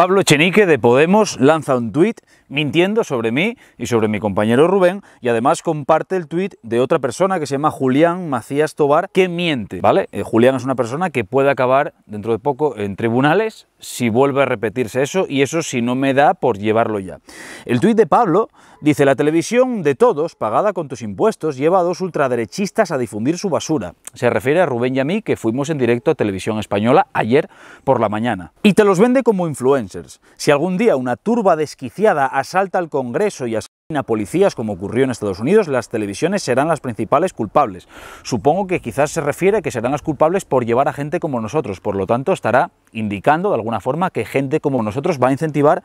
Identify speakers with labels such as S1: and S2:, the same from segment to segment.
S1: Pablo Chenique de Podemos lanza un tuit mintiendo sobre mí y sobre mi compañero Rubén y además comparte el tuit de otra persona que se llama Julián Macías Tobar que miente, ¿vale? Eh, Julián es una persona que puede acabar dentro de poco en tribunales si vuelve a repetirse eso y eso si no me da por llevarlo ya. El tuit de Pablo Dice, la televisión de todos, pagada con tus impuestos, lleva a dos ultraderechistas a difundir su basura. Se refiere a Rubén y a mí, que fuimos en directo a Televisión Española ayer por la mañana. Y te los vende como influencers. Si algún día una turba desquiciada asalta al Congreso y asesina policías, como ocurrió en Estados Unidos, las televisiones serán las principales culpables. Supongo que quizás se refiere a que serán las culpables por llevar a gente como nosotros, por lo tanto estará indicando de alguna forma que gente como nosotros va a incentivar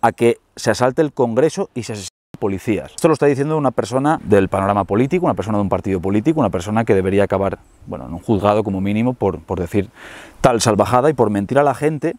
S1: a que se asalte el Congreso y se asesine policías. Esto lo está diciendo una persona del panorama político, una persona de un partido político, una persona que debería acabar bueno, en un juzgado como mínimo por, por decir tal salvajada y por mentir a la gente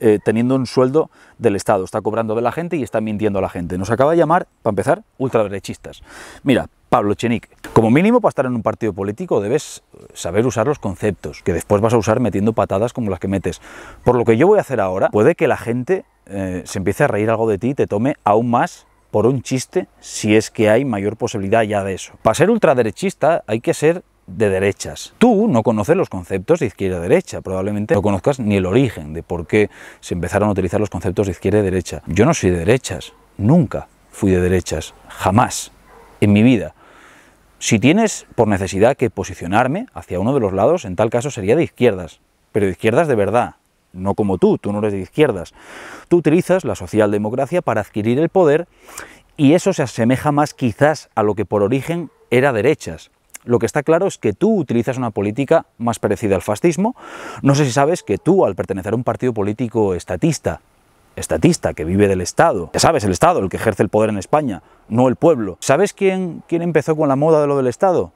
S1: eh, teniendo un sueldo del Estado. Está cobrando de la gente y está mintiendo a la gente. Nos acaba de llamar, para empezar, ultraderechistas. Mira, Pablo Chenic. Como mínimo, para estar en un partido político debes saber usar los conceptos, que después vas a usar metiendo patadas como las que metes. Por lo que yo voy a hacer ahora, puede que la gente eh, se empiece a reír algo de ti y te tome aún más por un chiste si es que hay mayor posibilidad ya de eso. Para ser ultraderechista hay que ser de derechas. Tú no conoces los conceptos de izquierda derecha, probablemente no conozcas ni el origen de por qué se empezaron a utilizar los conceptos de izquierda derecha. Yo no soy de derechas, nunca fui de derechas, jamás en mi vida. Si tienes por necesidad que posicionarme hacia uno de los lados, en tal caso sería de izquierdas, pero de izquierdas de verdad, no como tú, tú no eres de izquierdas. Tú utilizas la socialdemocracia para adquirir el poder y eso se asemeja más quizás a lo que por origen era derechas. Lo que está claro es que tú utilizas una política más parecida al fascismo. No sé si sabes que tú, al pertenecer a un partido político estatista, estatista que vive del Estado, ya sabes, el Estado, el que ejerce el poder en España, no el pueblo. ¿Sabes quién, quién empezó con la moda de lo del Estado?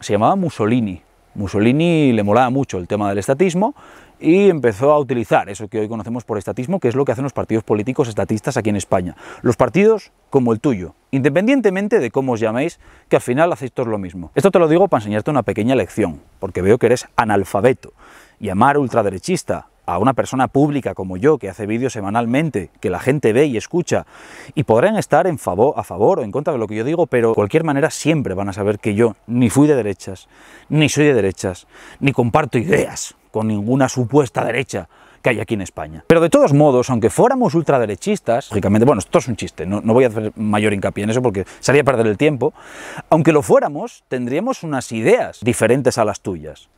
S1: Se llamaba Mussolini. Mussolini le molaba mucho el tema del estatismo y empezó a utilizar eso que hoy conocemos por estatismo, que es lo que hacen los partidos políticos estatistas aquí en España. Los partidos como el tuyo, independientemente de cómo os llaméis, que al final hacéis todos lo mismo. Esto te lo digo para enseñarte una pequeña lección, porque veo que eres analfabeto. Llamar ultraderechista a una persona pública como yo, que hace vídeos semanalmente, que la gente ve y escucha, y podrán estar en favor, a favor o en contra de lo que yo digo, pero de cualquier manera siempre van a saber que yo ni fui de derechas, ni soy de derechas, ni comparto ideas con ninguna supuesta derecha que hay aquí en España. Pero de todos modos, aunque fuéramos ultraderechistas, lógicamente, bueno, esto es un chiste, no, no voy a hacer mayor hincapié en eso porque sería perder el tiempo, aunque lo fuéramos, tendríamos unas ideas diferentes a las tuyas.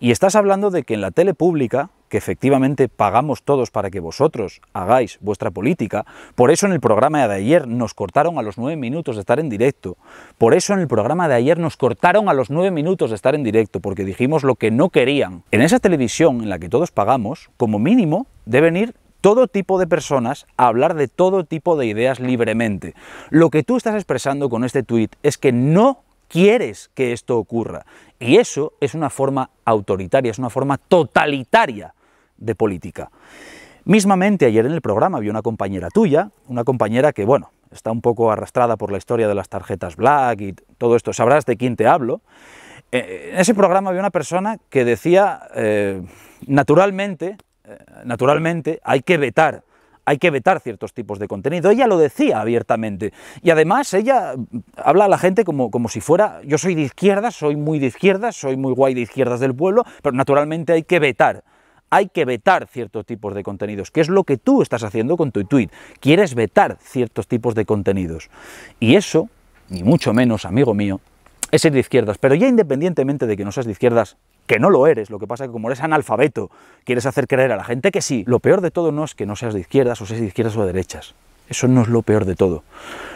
S1: Y estás hablando de que en la tele pública que efectivamente pagamos todos para que vosotros hagáis vuestra política. Por eso en el programa de ayer nos cortaron a los nueve minutos de estar en directo. Por eso en el programa de ayer nos cortaron a los nueve minutos de estar en directo, porque dijimos lo que no querían. En esa televisión en la que todos pagamos, como mínimo, deben ir todo tipo de personas a hablar de todo tipo de ideas libremente. Lo que tú estás expresando con este tuit es que no quieres que esto ocurra. Y eso es una forma autoritaria, es una forma totalitaria de política. Mismamente ayer en el programa había una compañera tuya, una compañera que, bueno, está un poco arrastrada por la historia de las tarjetas black y todo esto, sabrás de quién te hablo. Eh, en ese programa había una persona que decía, eh, naturalmente, eh, naturalmente hay que vetar, hay que vetar ciertos tipos de contenido. Ella lo decía abiertamente. Y además ella habla a la gente como, como si fuera, yo soy de izquierda, soy muy de izquierda... soy muy guay de izquierdas del pueblo, pero naturalmente hay que vetar hay que vetar ciertos tipos de contenidos, que es lo que tú estás haciendo con tu tweet. Quieres vetar ciertos tipos de contenidos. Y eso, ni mucho menos, amigo mío, es ser de izquierdas. Pero ya independientemente de que no seas de izquierdas, que no lo eres, lo que pasa es que como eres analfabeto, quieres hacer creer a la gente que sí. Lo peor de todo no es que no seas de izquierdas o seas de izquierdas o de derechas. Eso no es lo peor de todo.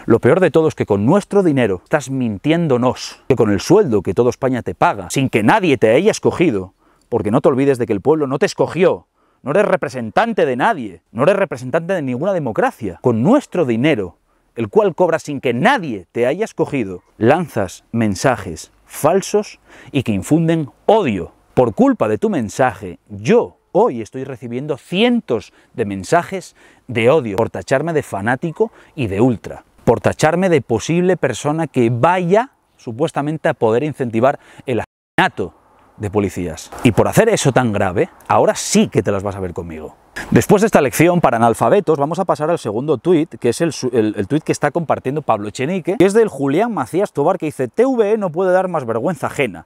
S1: Lo peor de todo es que con nuestro dinero estás mintiéndonos, que con el sueldo que toda España te paga, sin que nadie te haya escogido, porque no te olvides de que el pueblo no te escogió, no eres representante de nadie, no eres representante de ninguna democracia. Con nuestro dinero, el cual cobras sin que nadie te haya escogido, lanzas mensajes falsos y que infunden odio. Por culpa de tu mensaje, yo hoy estoy recibiendo cientos de mensajes de odio por tacharme de fanático y de ultra, por tacharme de posible persona que vaya supuestamente a poder incentivar el asesinato de policías. Y por hacer eso tan grave, ahora sí que te las vas a ver conmigo. Después de esta lección para analfabetos, vamos a pasar al segundo tuit, que es el, el, tuit que está compartiendo Pablo Chenique, que es del Julián Macías Tobar, que dice, TVE no puede dar más vergüenza ajena.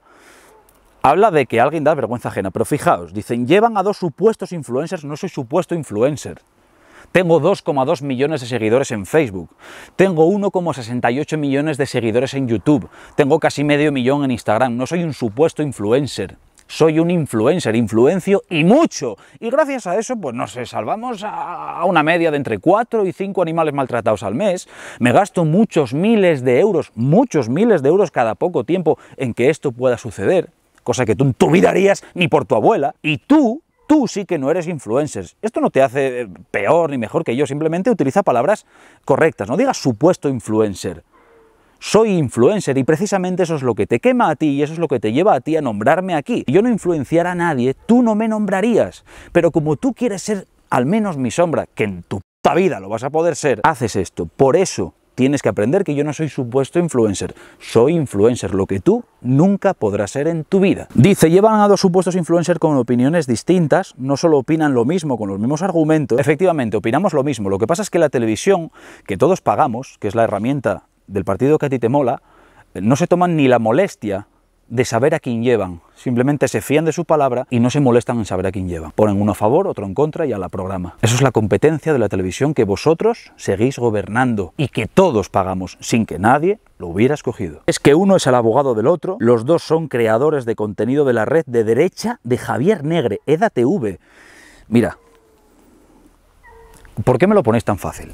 S1: Habla de que alguien da vergüenza ajena, pero fijaos, dicen, llevan a dos supuestos influencers, no soy supuesto influencer. Tengo 2,2 millones de seguidores en Facebook. Tengo 1,68 millones de seguidores en YouTube. Tengo casi medio millón en Instagram. No soy un supuesto influencer. Soy un influencer, influencio y mucho. Y gracias a eso, pues no eh, salvamos a una media de entre 4 y 5 animales maltratados al mes. Me gasto muchos miles de euros, muchos miles de euros cada poco tiempo en que esto pueda suceder. Cosa que tú en tu vida ni por tu abuela. Y tú Tú sí que no eres influencer. Esto no te hace eh, peor ni mejor que yo, simplemente utiliza palabras correctas. No digas supuesto influencer. Soy influencer y precisamente eso es lo que te quema a ti y eso es lo que te lleva a ti a nombrarme aquí. yo no influenciara a nadie, tú no me nombrarías. Pero como tú quieres ser al menos mi sombra, que en tu puta vida lo vas a poder ser, haces esto. Por eso tienes que aprender que yo no soy supuesto influencer, soy influencer, lo que tú nunca podrás ser en tu vida. Dice, llevan a dos supuestos influencers con opiniones distintas, no solo opinan lo mismo, con los mismos argumentos, efectivamente, opinamos lo mismo, lo que pasa es que la televisión, que todos pagamos, que es la herramienta del partido que a ti te mola, eh, no se toman ni la molestia de saber a quién llevan. Simplemente se fían de su palabra y no se molestan en saber a quién llevan. Ponen uno a favor, otro en contra y a la programa. Eso es la competencia de la televisión que vosotros seguís gobernando y que todos pagamos sin que nadie lo hubiera escogido. Es que uno es el abogado del otro, los dos son creadores de contenido de la red de derecha de Javier Negre, EDATV. Mira, ¿por qué me lo ponéis tan fácil?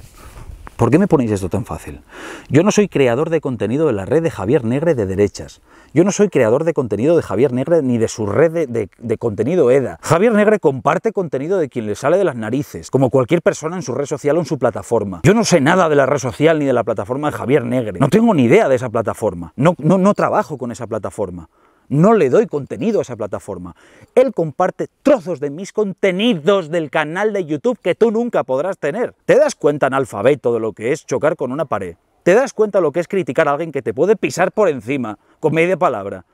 S1: ¿Por qué me ponéis esto tan fácil? Yo no soy creador de contenido de la red de Javier Negre de derechas. Yo no soy creador de contenido de Javier Negre ni de su red de, contenido EDA. Javier Negre comparte contenido de quien le sale de las narices, como cualquier persona en su red social o en su plataforma. Yo no sé nada de la red social ni de la plataforma de Javier Negre. No tengo ni idea de esa plataforma. No, no, no trabajo con esa plataforma. No le doy contenido a esa plataforma. Él comparte trozos de mis contenidos del canal de YouTube que tú nunca podrás tener. ¿Te das cuenta, alfabeto de lo que es chocar con una pared? ¿Te das cuenta lo que es criticar a alguien que te puede pisar por encima? con media palabra.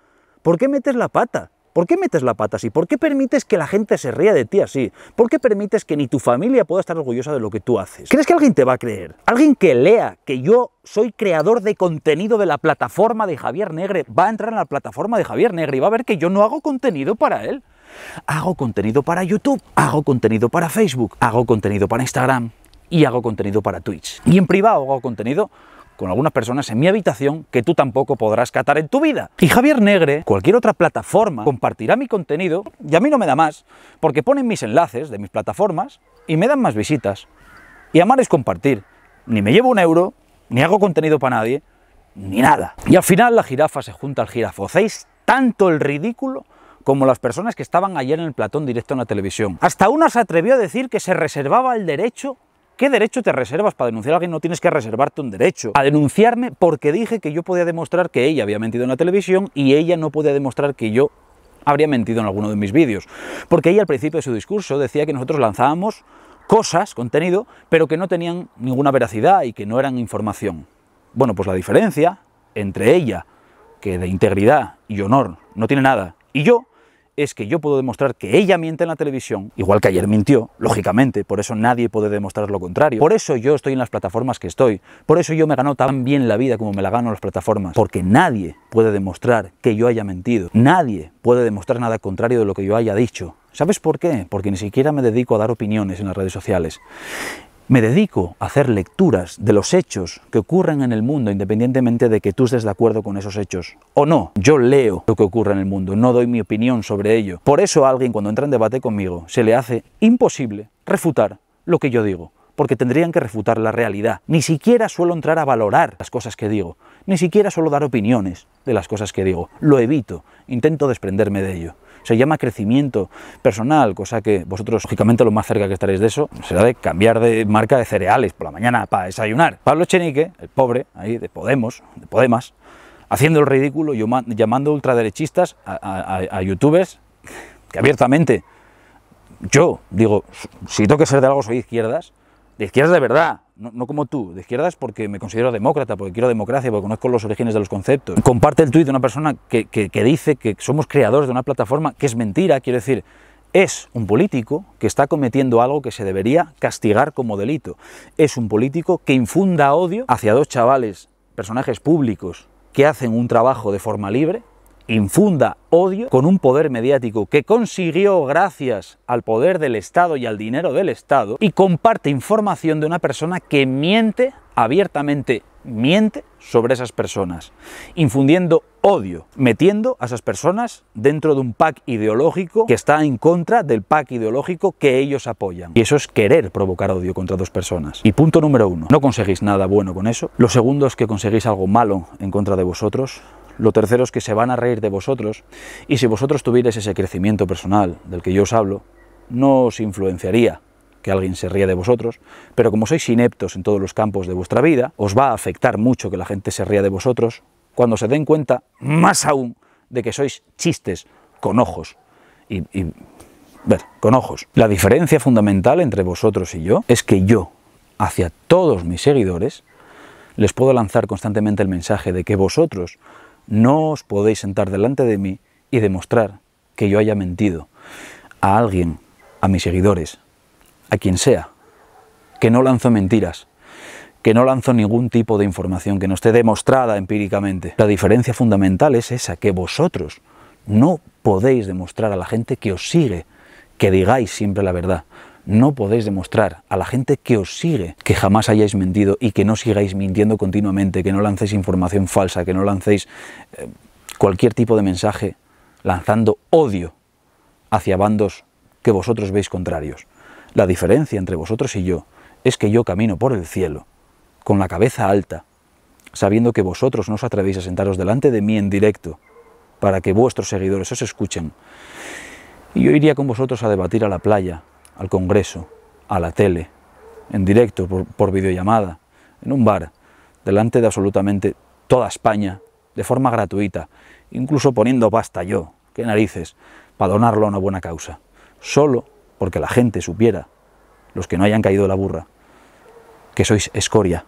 S1: ¿Por qué metes la pata? ¿Por qué metes la pata así? ¿Por qué permites que la gente se ría de ti así? ¿Por qué permites que ni tu familia pueda estar orgullosa de lo que tú haces? ¿Crees que alguien te va a creer? ¿Alguien que lea que yo soy creador de contenido de la plataforma de Javier Negre va a entrar en la plataforma de Javier Negre y va a ver que yo no hago contenido para él? Hago contenido para YouTube, hago contenido para Facebook, hago contenido para Instagram y hago contenido para Twitch. Y en privado hago contenido con algunas personas en mi habitación que tú tampoco podrás catar en tu vida. Y Javier Negre, cualquier otra plataforma, compartirá mi contenido y a mí no me da más, porque ponen mis enlaces de mis plataformas y me dan más visitas. Y amar es compartir. Ni me llevo un euro, ni hago contenido para nadie, ni nada. Y al final la jirafa se junta al jirafo. Hacéis tanto el ridículo como las personas que estaban ayer en el platón directo en la televisión. Hasta una se atrevió a decir que se reservaba el derecho ¿Qué derecho te reservas para denunciar a alguien? No tienes que reservarte un derecho a denunciarme porque dije que yo podía demostrar que ella había mentido en la televisión y ella no podía demostrar que yo habría mentido en alguno de mis vídeos. Porque ella al principio de su discurso decía que nosotros lanzábamos cosas, contenido, pero que no tenían ninguna veracidad y que no eran información. Bueno, pues la diferencia entre ella, que de integridad y honor no tiene nada, y yo, es que yo puedo demostrar que ella miente en la televisión, igual que ayer mintió, lógicamente, por eso nadie puede demostrar lo contrario. Por eso yo estoy en las plataformas que estoy, por eso yo me gano tan bien la vida como me la gano las plataformas, porque nadie puede demostrar que yo haya mentido, nadie puede demostrar nada contrario de lo que yo haya dicho. ¿Sabes por qué? Porque ni siquiera me dedico a dar opiniones en las redes sociales. Me dedico a hacer lecturas de los hechos que ocurren en el mundo, independientemente de que tú estés de acuerdo con esos hechos o no. Yo leo lo que ocurre en el mundo, no doy mi opinión sobre ello. Por eso a alguien cuando entra en debate conmigo se le hace imposible refutar lo que yo digo, porque tendrían que refutar la realidad. Ni siquiera suelo entrar a valorar las cosas que digo, ni siquiera suelo dar opiniones de las cosas que digo. Lo evito, intento desprenderme de ello se llama crecimiento personal, cosa que vosotros, lógicamente, lo más cerca que estaréis de eso será de cambiar de marca de cereales por la mañana para desayunar. Pablo Chenique, el pobre, ahí de Podemos, de Podemas, haciendo el ridículo, y llamando ultraderechistas a, a youtubers que abiertamente yo digo, si tengo que ser de algo soy izquierdas, de izquierdas de verdad, no, como tú, de izquierdas porque me considero demócrata, porque quiero democracia, porque conozco los orígenes de los conceptos. Comparte el tuit de una persona que, que dice que somos creadores de una plataforma que es mentira, quiero decir, es un político que está cometiendo algo que se debería castigar como delito. Es un político que infunda odio hacia dos chavales, personajes públicos, que hacen un trabajo de forma libre, infunda odio con un poder mediático que consiguió gracias al poder del Estado y al dinero del Estado y comparte información de una persona que miente abiertamente miente sobre esas personas, infundiendo odio, metiendo a esas personas dentro de un pack ideológico que está en contra del pack ideológico que ellos apoyan. Y eso es querer provocar odio contra dos personas. Y punto número uno, no conseguís nada bueno con eso. Lo segundo es que conseguís algo malo en contra de vosotros lo tercero es que se van a reír de vosotros y si vosotros tuvierais ese crecimiento personal del que yo os hablo, no os influenciaría que alguien se ría de vosotros, pero como sois ineptos en todos los campos de vuestra vida, os va a afectar mucho que la gente se ría de vosotros cuando se den cuenta, más aún, de que sois chistes con ojos. Y, ver, con ojos. La diferencia fundamental entre vosotros y yo es que yo, hacia todos mis seguidores, les puedo lanzar constantemente el mensaje de que vosotros no os podéis sentar delante de mí y demostrar que yo haya mentido a alguien, a mis seguidores, a quien sea, que no lanzo mentiras, que no lanzo ningún tipo de información que no esté demostrada empíricamente. La diferencia fundamental es esa, que vosotros no podéis demostrar a la gente que os sigue, que digáis siempre la verdad no podéis demostrar a la gente que os sigue que jamás hayáis mentido y que no sigáis mintiendo continuamente, que no lancéis información falsa, que no lancéis eh, cualquier tipo de mensaje lanzando odio hacia bandos que vosotros veis contrarios. La diferencia entre vosotros y yo es que yo camino por el cielo, con la cabeza alta, sabiendo que vosotros no os atrevéis a sentaros delante de mí en directo para que vuestros seguidores os escuchen. Y yo iría con vosotros a debatir a la playa, al Congreso, a la tele, en directo, por, videollamada, en un bar, delante de absolutamente toda España, de forma gratuita, incluso poniendo pasta yo, qué narices, para donarlo a una buena causa, solo porque la gente supiera, los que no hayan caído la burra, que sois escoria,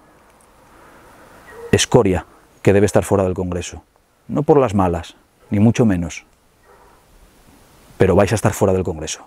S1: escoria que debe estar fuera del Congreso, no por las malas, ni mucho menos, pero vais a estar fuera del Congreso.